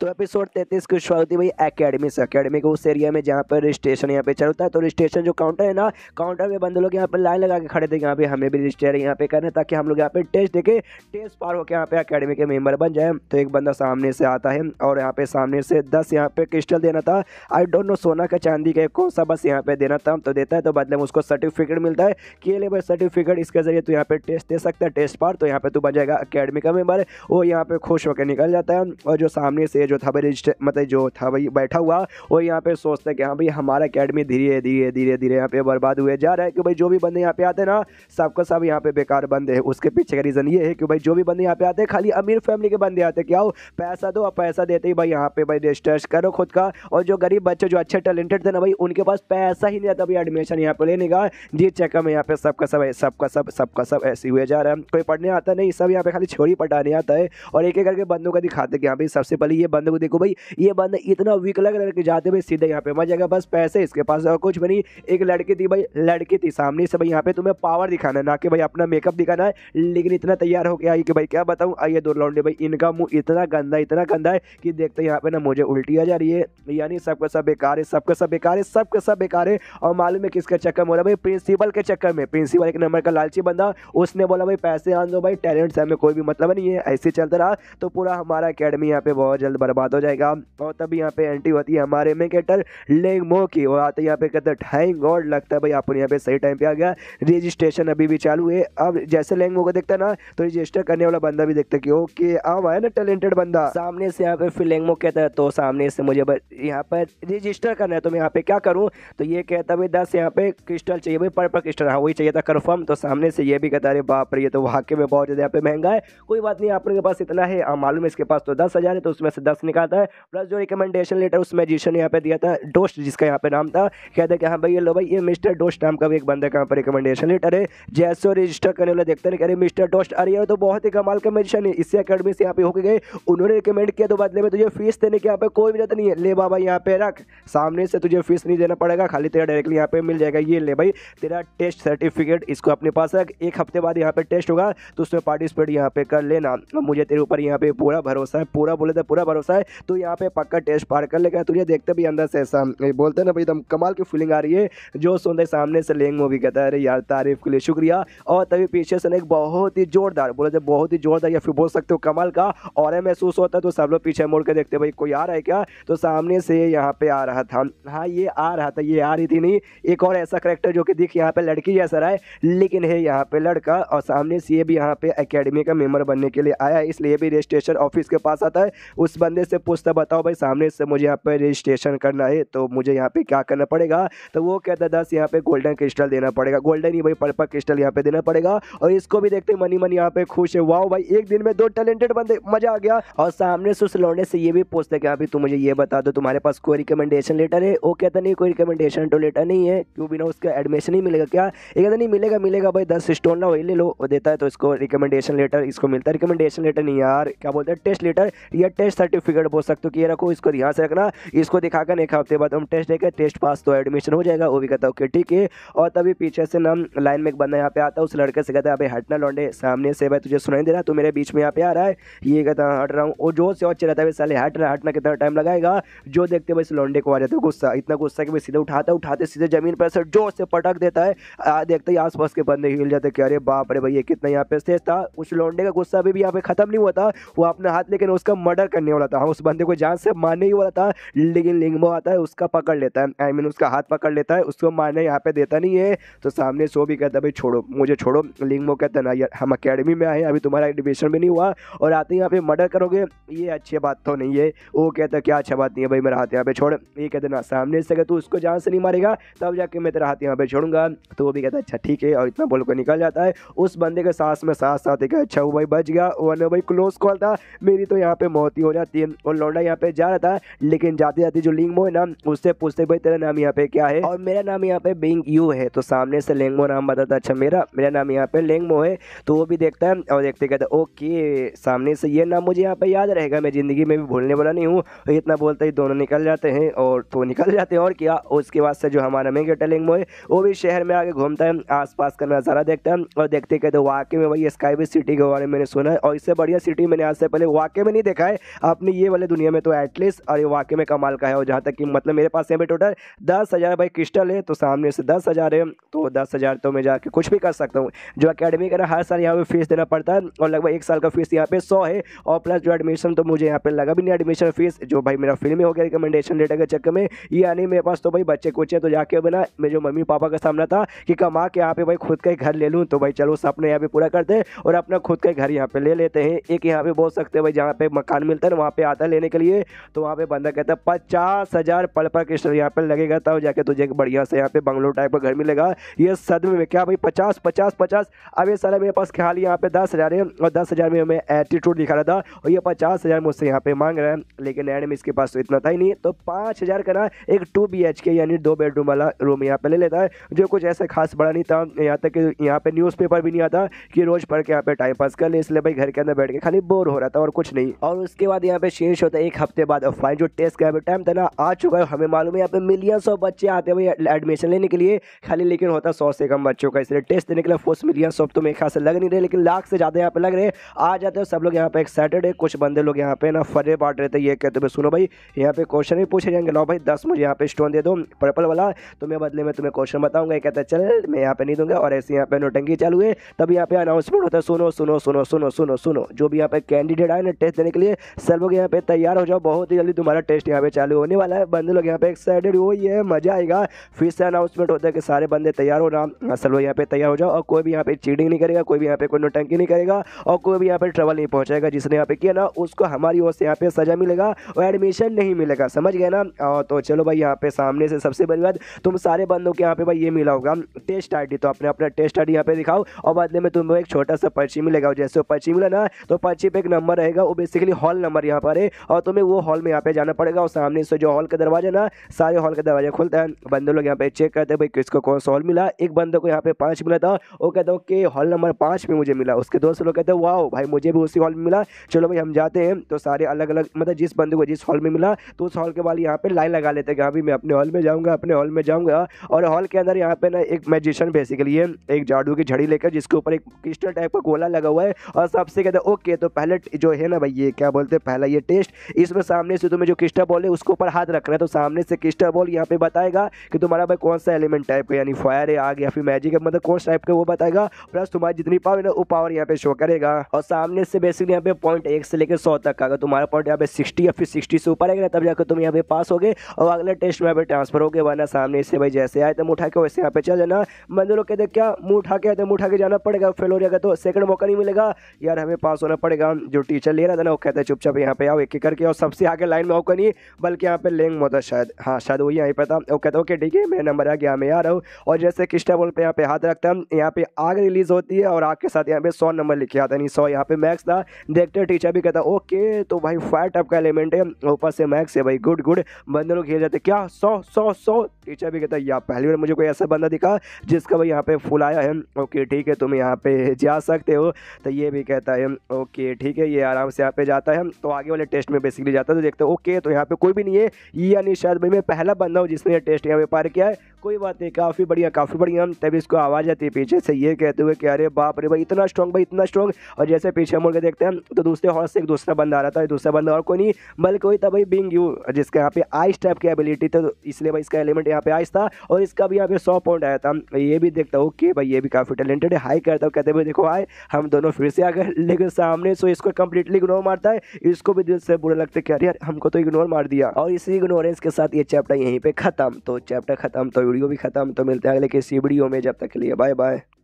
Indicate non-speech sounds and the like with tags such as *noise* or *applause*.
तो एपिसोड तैतीस की शुरुआत होती है भाई अकेडमी से अकेडमी के उस एरिया में जहाँ पर स्टेशन यहाँ पे चलता है तो रजिस्ट्रेशन जो काउंटर है ना काउंटर में बंदे लोग यहाँ पर लाइन लगा के खड़े थे यहाँ पे हमें भी रजिस्टर यहाँ पे करना ताकि हम लोग यहाँ पे टेस्ट देखे टेस्ट पार होकर यहाँ पे अकेडमी के मेम्बर बन जाए तो एक बंदा सामने से आता है और यहाँ पे सामने से दस यहाँ पे क्रिस्टल देना था आई डोंट नो सोना का चांदी का कौन सा बस यहाँ पे देना था तो देता है तो बदले में उसको सर्टिफिकेट मिलता है कि ले भाई सर्टिफिकेट इसके जरिए तो यहाँ पे टेस्ट दे सकता है टेस्ट पार तो यहाँ पे तू बन जाएगा अकेडमी का मेम्बर वो यहाँ पे खुश होकर निकल जाता है और जो सामने से ये जो था भाई रजिस्टर मतलब जो था भाई बैठा हुआ और यहाँ पे सोचते हैं कि हाँ भाई हमारा अकेडमी धीरे धीरे धीरे धीरे यहाँ पे बर्बाद हुए जा रहा है कि भाई जो भी बंदे यहाँ पे आते हैं ना सबका सब यहाँ पे बेकार बंदे हैं उसके पीछे का रीज़न ये है कि भाई जो भी बंदे यहाँ पे आते हैं खाली अमीर फैमिली के बंदे आते हैं क्या हो पैसा दो पैसा देते ही भाई यहाँ पे भाई रजिस्टर्स करो खुद का और जो गरीब बच्चे जो अच्छे टैलेंटेड थे ना भाई उनके पास पैसा ही नहीं आता भाई एडमिशन यहाँ पर लेने का जी चक्कर में यहाँ पे सबका सब सबका सब सबका सब ऐसे हुए जा रहा है कोई पढ़ने आता नहीं सब यहाँ पे खाली छोड़ी पटाने आता है और एक एक करके बंदों का दिखाते कि यहाँ पे सबसे पहले ये बंदे को देखो भाई ये बंदा इतना वीक लग रहा है कि जाते भाई सीधे यहाँ पे मर जाएगा बस पैसे इसके पास और कुछ भी नहीं एक लड़की थी भाई लड़की थी सामने से भाई यहाँ पे तुम्हें पावर दिखाना है ना कि भाई अपना मेकअप दिखाना है लेकिन इतना तैयार हो गया कि भाई क्या बताऊँ आइए दो लौंडे भाई इनका मुँह इतना गंदा इतना गंदा है कि देखते यहाँ पे ना मुझे उल्टी आ जा रही है यानी सबका सब बेकार है सबका सब बेकार है सबका सब बेकार है और मालूम है किसका चक्कर में हो रहा भाई प्रिंसिपल के चक्कर में प्रिंसिपल एक नंबर का लालची बंदा उसने बोला भाई पैसे आन दो भाई टैलेंट से हमें कोई भी मतलब नहीं है ऐसे चलता रहा तो पूरा हमारा अकेडमी यहाँ पे बहुत जल्द बर्बाद हो जाएगा और तभी यहाँ पे एंट्री होती है हमारे में कैटर लेंग मो की और आते यहाँ पे कहते हैं ठैंग और लगता है भाई आपको यहाँ पे सही टाइम पे आ गया रजिस्ट्रेशन अभी भी चालू है अब जैसे लेंग मो को देखता ना तो रजिस्टर करने वाला बंदा भी देखता है कि ओके अब आया ना टैलेंटेड बंदा सामने से यहाँ पे फिर लेंग मो कहता है तो सामने से मुझे यहाँ पर रजिस्टर करना है तो मैं यहाँ पे क्या करूँ तो ये कहता भाई दस यहाँ पे क्रिस्टल चाहिए भाई पर्पल क्रिस्टल हाँ वही चाहिए था कन्फर्म तो सामने से ये भी कहता अरे बाप रे ये तो वाकई में बहुत ज़्यादा यहाँ पे महंगा है कोई बात नहीं आपके पास इतना है हाँ, मालूम है इसके पास तो दस हज़ार है तो उसमें से दस प्लस निकालता है प्लस जो रिकमेंडेशन लेटर उस मैजिशियन ने यहाँ पे दिया था डोस्ट जिसका यहाँ पे नाम था कहते हैं कि हाँ भाई ये लो भाई ये मिस्टर डोस्ट नाम का भी एक बंदा का यहाँ पर रिकमेंडेशन लेटर है जैसे रजिस्टर करने वाले देखते हैं कह रहे मिस्टर डोस्ट अरे यार तो बहुत ही कमाल का मेजिशन है इसी अकेडमी से यहाँ पे होके गए उन्होंने रिकमेंड किया तो बदले में तुझे फीस देने की यहाँ पर कोई जरूरत नहीं है ले बाबा यहाँ पे रख सामने से तुझे फीस नहीं देना पड़ेगा खाली तेरा डायरेक्टली यहाँ पे मिल जाएगा ये ले भाई तेरा टेस्ट सर्टिफिकेट इसको अपने पास रख एक हफ्ते बाद यहाँ पे टेस्ट होगा तो उसमें पार्टिसिपेट यहाँ पे कर लेना मुझे तेरे ऊपर यहाँ पे पूरा भरोसा है पूरा बोले तो पूरा भरोसा फंसा है तो यहाँ पे पक्का टेस्ट पार कर लेगा तुझे तो देखते भी अंदर से ऐसा बोलते ना भाई एकदम कमाल की फीलिंग आ रही है जो सुन सामने से लेंग मूवी कहता है अरे यार तारीफ के लिए शुक्रिया और तभी पीछे से ना एक बहुत ही जोरदार बोला जब बहुत ही जोरदार या फिर बोल सकते हो कमाल का और महसूस होता है तो सब लोग पीछे मुड़ के देखते भाई कोई आ रहा है क्या तो सामने से यहाँ पे आ रहा था हाँ ये आ रहा था ये आ रही थी नहीं एक और ऐसा करेक्टर जो कि दिख यहाँ पे लड़की जैसा रहा है लेकिन है यहाँ पे लड़का और सामने से ये भी यहाँ पे अकेडमी का मेम्बर बनने के लिए आया है इसलिए भी रजिस्ट्रेशन ऑफिस के पास आता है उस बंद बंदे से पूछता बताओ भाई सामने से मुझे यहाँ पे रजिस्ट्रेशन करना है तो मुझे यहाँ पे क्या करना पड़ेगा तो वो कहता दस यहाँ पे गोल्डन क्रिस्टल देना पड़ेगा गोल्डन ही भाई पर्पल क्रिस्टल यहाँ पे देना पड़ेगा और इसको भी देखते मनी मनी यहाँ पे खुश है वाह भाई एक दिन में दो टैलेंटेड बंदे मजा आ गया और सामने से उस लौड़े से ये भी पूछते कि अभी हाँ तुम मुझे ये बता दो तुम्हारे पास कोई रिकमेंडेशन लेटर है वो कहता नहीं कोई रिकमेंडेशन तो लेटर नहीं है क्यों बिना उसका एडमिशन ही मिलेगा क्या ये कहता नहीं मिलेगा मिलेगा भाई दस स्टोन ना वही ले लो देता है तो इसको रिकमेंडेशन लेटर इसको मिलता है रिकमेंडेशन लेटर नहीं यार क्या बोलते हैं टेस्ट लेटर या टेस्ट सर्टिफिकेट फिगर बोल सकते हो कि ये रखो इसको यहाँ से रखना इसको दिखाकर एक हफ्ते बाद हम टेस्ट देखें टेस्ट पास तो एडमिशन हो जाएगा वो भी कहता ओके ठीक है और तभी पीछे से नाम लाइन में एक बंदा यहाँ पे आता है उस लड़के से कहता है अभी हटना लौंडे सामने से भाई तुझे सुनाई दे रहा तो मेरे बीच में यहाँ पे आ रहा है ये कहता हट रहा हूँ और जो से और चलाता है साले हट रहा हटना कितना टाइम लगाएगा जो देखते भाई इस लौंडे को आ जाता है गुस्सा इतना गुस्सा कि भाई सीधे उठाता उठाते सीधे जमीन पर सर जोर से पटक देता है देखते ही आस के बंदे हिल जाते कि अरे बाप अरे भाई ये कितना यहाँ पे तेज था उस लौंडे का गुस्सा अभी भी यहाँ पे खत्म नहीं हुआ था वो अपने हाथ लेकिन उसका मर्डर करने वाला था होता है उस बंदे को जान से मारने ही वाला था लेकिन लिंगमो आता है उसका पकड़ लेता है आई I मीन mean, उसका हाथ पकड़ लेता है उसको मारने यहाँ पे देता नहीं है तो सामने सो भी कहता है भाई छोड़ो मुझे छोड़ो लिंगमो कहता ना यार हम अकेडमी में आए अभी तुम्हारा एडमिशन भी नहीं हुआ और आते यहाँ पे मर्डर करोगे ये अच्छी बात तो नहीं है वो कहता क्या अच्छा बात नहीं है भाई मेरा हाथ यहाँ पे छोड़ ये कहते ना सामने से तू उसको जान से नहीं मारेगा तब जाके मैं तेरा हाथ यहाँ पे छोड़ूंगा तो वो भी कहता अच्छा ठीक है और इतना बोल कर निकल जाता है उस बंदे के सांस में सांस आते अच्छा वो भाई बच गया वो भाई क्लोज कॉल था मेरी तो यहाँ पे मौत ही हो जाती और लौंडा यहाँ पे जा रहा था लेकिन जाते जाते जो लिंगमो है ना उससे पूछते भाई तेरा नाम यहाँ पे क्या है और मेरा नाम यहाँ पे बिंग यू है तो सामने से लेंगमो नाम बताता अच्छा मेरा मेरा नाम यहाँ पे लेंगमो है तो वो भी देखता है और देखते कहते ओके सामने से ये नाम मुझे यहाँ पे याद रहेगा मैं ज़िंदगी में भी भूलने वाला नहीं हूँ इतना बोलते ही दोनों निकल जाते हैं और तो निकल जाते हैं और क्या उसके बाद से जो हमारा मेंगेटा लेंगमो है वो भी शहर में आगे घूमता है आसपास का नज़ारा देखता है और देखते कहते वाकई में भाई स्काई सिटी के बारे में मैंने सुना है और इससे बढ़िया सिटी मैंने आज से पहले वाकई में नहीं देखा है आप अपने ये वाले दुनिया में तो एटलीस्ट और ये वाकई में कमाल का है और जहाँ तक कि मतलब मेरे पास यहाँ पे टोटल दस हज़ार भाई क्रिस्टल है तो सामने से दस हज़ार है तो दस हज़ार तो मैं जाके कुछ भी कर सकता हूँ जो अकेडमी का ना हर साल यहाँ पे फीस देना पड़ता है और लगभग एक साल का फीस यहाँ पे सौ है और प्लस जो एडमिशन तो मुझे यहाँ पर लगा भी नहीं एडमिशन फीस जो भाई मेरा फिल्म हो गया रिकमेंडेशन लेटर के चक्कर में यानी मेरे पास तो भाई बच्चे कुछ हैं तो जाके बना मेरे जो मम्मी पापा का सामना था कि कमा के यहाँ पे भाई खुद का ही घर ले लूँ तो भाई चलो सपने यहाँ पे पूरा करते हैं और अपना खुद का घर यहाँ पर ले लेते हैं एक यहाँ पर बोल सकते हैं भाई जहाँ पर मकान मिलता है ना वहाँ पे आता है लेने के लिए तो वहाँ पे बंदा कहता है पचास हज़ार पल पर किश्त यहाँ पे लगेगा तब जाके तुझे एक बढ़िया से यहाँ पे बंगलो टाइप का घर मिलेगा ये सदमे में क्या भाई पचास पचास पचास अब ये सारा मेरे पास ख्याल यहाँ पे दस हज़ार है और दस हज़ार में हमें एटीट्यूड दिखा रहा था और ये पचास हज़ार मुझसे यहाँ पे मांग रहे हैं लेकिन एंड में इसके पास तो इतना था ही नहीं तो पाँच हज़ार का ना एक टू बी एच के यानी दो बेडरूम वाला रूम यहाँ पे ले लेता है जो कुछ ऐसा खास बड़ा नहीं था यहाँ तक कि यहाँ पे न्यूज़पेपर भी नहीं आता कि रोज़ पढ़ के यहाँ पे टाइम पास कर ले इसलिए भाई घर के अंदर बैठ के खाली बोर हो रहा था और कुछ नहीं और उसके बाद यहाँ पे पे चेंज होता है एक हफ्ते बाद और फाइनल जो टेस्ट का टाइम था ना आ चुका है हमें मालूम है यहाँ पे मिलियन सौ बच्चे आते हैं भाई एडमिशन लेने के लिए खाली लेकिन होता है सौ से कम बच्चों का इसलिए टेस्ट देने के लिए फोर्स मिलियन सौ तो मेरे खास लग नहीं रहे लेकिन लाख से ज़्यादा यहाँ पे लग रहे आ जाते हैं सब लोग यहाँ पे एक सैटरडे कुछ बंदे लोग यहाँ पे ना फरे बांट रहे थे ये कहते हुए सुनो भाई यहाँ पे क्वेश्चन भी पूछे जाएंगे लो भाई दस मुझे यहाँ पे स्टोन दे दो पर्पल वाला तो मैं बदले में तुम्हें क्वेश्चन बताऊंगा कहते कहता चल मैं यहाँ पे नहीं दूंगा और ऐसे यहाँ पे नोटंगी चालू है तभी यहाँ पे अनाउंसमेंट होता है सुनो सुनो सुनो सुनो सुनो सुनो जो भी यहाँ पे कैंडिडेट आए ना टेस्ट देने के लिए सब लोग यहाँ पे तैयार हो जाओ बहुत ही जल्दी तुम्हारा टेस्ट यहाँ पे चालू होने वाला है बंदे लोग यहाँ पे एक्साइटेड हो ये मजा आएगा फिर से अनाउंसमेंट होता है कि सारे बंदे तैयार हो रहा असल वो यहाँ पे तैयार हो जाओ और कोई भी यहाँ पे चीटिंग नहीं करेगा कोई भी यहाँ पे कोई नोटंकी नहीं करेगा और कोई भी यहाँ पे ट्रेवल नहीं पहुँचाएगा जिसने यहाँ पे किया ना उसको हमारी ओर से यहाँ पे सजा मिलेगा और एडमिशन नहीं मिलेगा समझ गए ना तो चलो भाई यहाँ पे सामने से सबसे बड़ी बात तुम सारे बंदों के यहाँ पे भाई ये मिला होगा टेस्ट आई तो अपने अपना टेस्ट आई यहाँ पे दिखाओ और बदले में तुम्हें एक छोटा सा पर्ची मिलेगा जैसे पर्ची मिला ना तो पर्ची पे एक नंबर रहेगा वो बेसिकली हॉल नंबर यहाँ पर है और तुम्हें वो हॉल में यहाँ पे जाना पड़ेगा और सामने से जो हॉल का दरवाजा ना सारे हॉल का दरवाजा खुलता है बंदे लोग यहाँ पे चेक करते हैं भाई किसको कौन सा हॉल मिला एक बंदे को यहाँ पे पाँच मिला था वो कहता हूँ कि हॉल नंबर पाँच में मुझे मिला उसके दोस्त लोग कहते हैं वाह भाई मुझे भी उसी हॉल में मिला चलो भाई हम जाते हैं तो सारे अलग अलग मतलब जिस बंदे को जिस हॉल में मिला तो उस हॉल के वाले यहाँ पे लाइन लगा लेते हैं कि हाँ भाई मैं अपने हॉल में जाऊँगा अपने हॉल में जाऊँगा और हॉल के अंदर यहाँ पे ना एक मैजिशियन बेसिकली है एक जादू की झड़ी लेकर जिसके ऊपर एक क्रिस्टल टाइप का गोला लगा हुआ है और सबसे कहते हैं ओके तो पहले जो है ना भाई ये क्या बोलते हैं पहला ये टेस्ट इसमें सामने से तुम्हें जो क्रिस्टा बॉल है उसके ऊपर हाथ रखना है तो सामने से क्रिस्टा बॉल यहाँ पे बताएगा कि तुम्हारा भाई कौन सा एलिमेंट टाइप का यानी फायर है आग या फिर मैजिक है मतलब कौन टाइप का वो बताएगा प्लस तुम्हारी जितनी पावर है ना वो पावर यहाँ पे शो करेगा और सामने से बेसिकली यहाँ पे पॉइंट एक से लेकर सौ तक का अगर तुम्हारा पॉइंट यहाँ पे सिक्सटी या फिर सिक्सटी से ऊपर आएगा तब जाकर तुम यहाँ पे पास हो और अगले टेस्ट में यहाँ पे ट्रांसफर हो गए वरना सामने से भाई जैसे आए तुम उठा के वैसे यहाँ पे चल जाना मैंने लोग कहते क्या मुँह उठा के आते मुँह उठा के जाना पड़ेगा फेल हो जाएगा तो सेकंड मौका नहीं मिलेगा यार हमें पास होना पड़ेगा जो टीचर ले रहा था ना वो कहते चुपचाप यहाँ पे आओ एक एक करके आओ सबसे आगे लाइन में आओ कहीं बल्कि यहाँ पे लेंग मोदा शायद हाँ शायद वही यहाँ पर था वो कहता ओके ठीक है मेरा नंबर आ गया मैं आ रहा हूँ और जैसे किस्टा बोल पर यहाँ पे हाथ रखता हम यहाँ पे आग रिलीज होती है और आग के साथ यहाँ पे सौ नंबर लिखे आता नहीं सौ यहाँ पे मैक्स था देखते टीचर भी कहता ओके तो भाई फायर टाइप का एलिमेंट है ऊपर से मैक्स है भाई गुड गुड बंदे लोग खेल जाते क्या सौ सौ सौ टीचर भी कहता यार पहली बार मुझे कोई ऐसा बंदा दिखा जिसका भाई यहाँ पे फुल आया है ओके ठीक है तुम यहाँ पे जा सकते हो तो ये भी कहता है ओके ठीक है ये आराम से यहाँ पे जाता है तो आगे वाले टेस्ट में बेसिकली जाता है तो देखते हैं ओके तो यहाँ पे कोई भी नहीं है यानी शायद भाई मैं पहला बंदा हूँ जिसने ये टेस्ट यहाँ पे पार किया है कोई बात नहीं काफ़ी बढ़िया काफ़ी बढ़िया तभी इसको आवाज़ आती है पीछे से ये कहते हुए कि अरे बाप रे भाई इतना स्ट्रॉन्ग भाई इतना स्ट्रॉन्ग और जैसे पीछे मुड़ के देखते हैं तो दूसरे हॉर्स से एक दूसरा बंदा आ रहा था दूसरा बंदा और कोई नहीं बल्कि वही था भाई बिंग यू जिसके यहाँ पे आइस टाइप की एबिलिटी था तो इसलिए भाई इसका एलिमेंट यहाँ पे आइस था और इसका भी यहाँ पे सौ पॉइंट आया था ये भी देखता हूँ कि भाई ये भी काफ़ी टैलेंटेड है हाई करता हूँ कहते भाई देखो हाई हम दोनों फिर से आ गए *laughs* लेकिन सामने सो इसको कंप्लीटली इग्नोर मारता है इसको भी दिल से बुरा लगता है कि अरे हमको तो इग्नोर मार दिया और इसी इग्नोरेंस के साथ ये चैप्टर यहीं पर खत्म तो चैप्टर खत्म तो वीडियो भी खत्म तो मिलते हैं अगले किसी वीडियो में जब तक के लिए बाय बाय